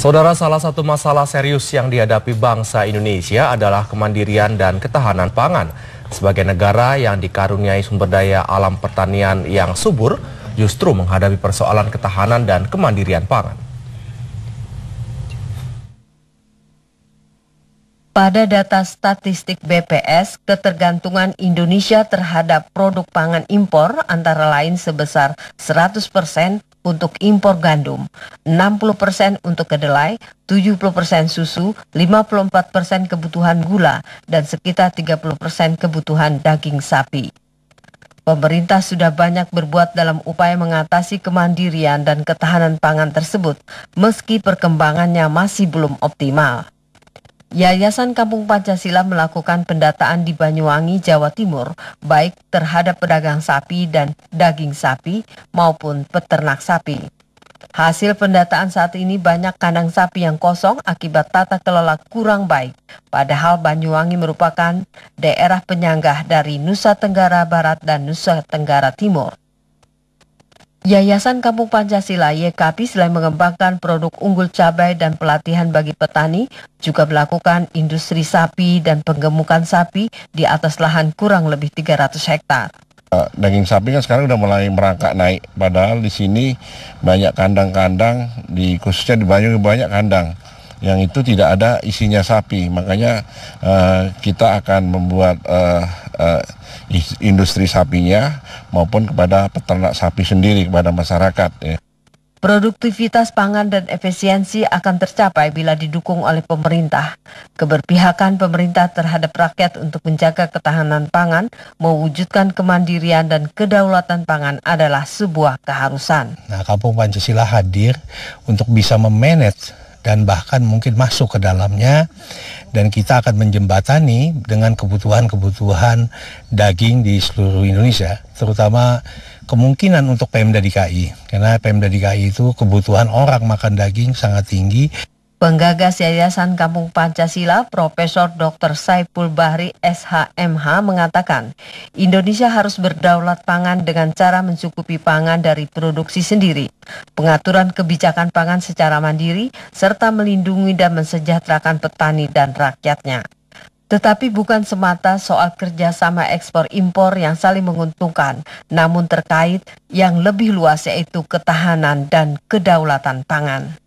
Saudara, salah satu masalah serius yang dihadapi bangsa Indonesia adalah kemandirian dan ketahanan pangan. Sebagai negara yang dikaruniai sumber daya alam pertanian yang subur, justru menghadapi persoalan ketahanan dan kemandirian pangan. Pada data statistik BPS, ketergantungan Indonesia terhadap produk pangan impor antara lain sebesar 100 untuk impor gandum, 60 untuk kedelai, 70 susu, 54 kebutuhan gula, dan sekitar 30 kebutuhan daging sapi. Pemerintah sudah banyak berbuat dalam upaya mengatasi kemandirian dan ketahanan pangan tersebut, meski perkembangannya masih belum optimal. Yayasan Kampung Pancasila melakukan pendataan di Banyuwangi, Jawa Timur, baik terhadap pedagang sapi dan daging sapi maupun peternak sapi. Hasil pendataan saat ini banyak kandang sapi yang kosong akibat tata kelola kurang baik. Padahal Banyuwangi merupakan daerah penyanggah dari Nusa Tenggara Barat dan Nusa Tenggara Timur. Yayasan Kampung Pancasila YKP selain mengembangkan produk unggul cabai dan pelatihan bagi petani, juga melakukan industri sapi dan penggemukan sapi di atas lahan kurang lebih 300 hektar. Ya, daging sapi kan sekarang udah mulai merangkak naik, padahal di sini banyak kandang-kandang, di khususnya di Banyu banyak kandang yang itu tidak ada isinya sapi. Makanya uh, kita akan membuat uh, uh, industri sapinya maupun kepada peternak sapi sendiri kepada masyarakat. Ya. Produktivitas pangan dan efisiensi akan tercapai bila didukung oleh pemerintah. Keberpihakan pemerintah terhadap rakyat untuk menjaga ketahanan pangan, mewujudkan kemandirian dan kedaulatan pangan adalah sebuah keharusan. Nah, Kampung Pancasila hadir untuk bisa memanage dan bahkan mungkin masuk ke dalamnya dan kita akan menjembatani dengan kebutuhan-kebutuhan daging di seluruh Indonesia terutama kemungkinan untuk Pemda DKI karena Pemda DKI itu kebutuhan orang makan daging sangat tinggi Penggagas Yayasan Kampung Pancasila, Profesor Dr. Saipul Bahri SHMH mengatakan, Indonesia harus berdaulat pangan dengan cara mencukupi pangan dari produksi sendiri, pengaturan kebijakan pangan secara mandiri, serta melindungi dan mensejahterakan petani dan rakyatnya. Tetapi bukan semata soal kerjasama ekspor-impor yang saling menguntungkan, namun terkait yang lebih luas yaitu ketahanan dan kedaulatan pangan.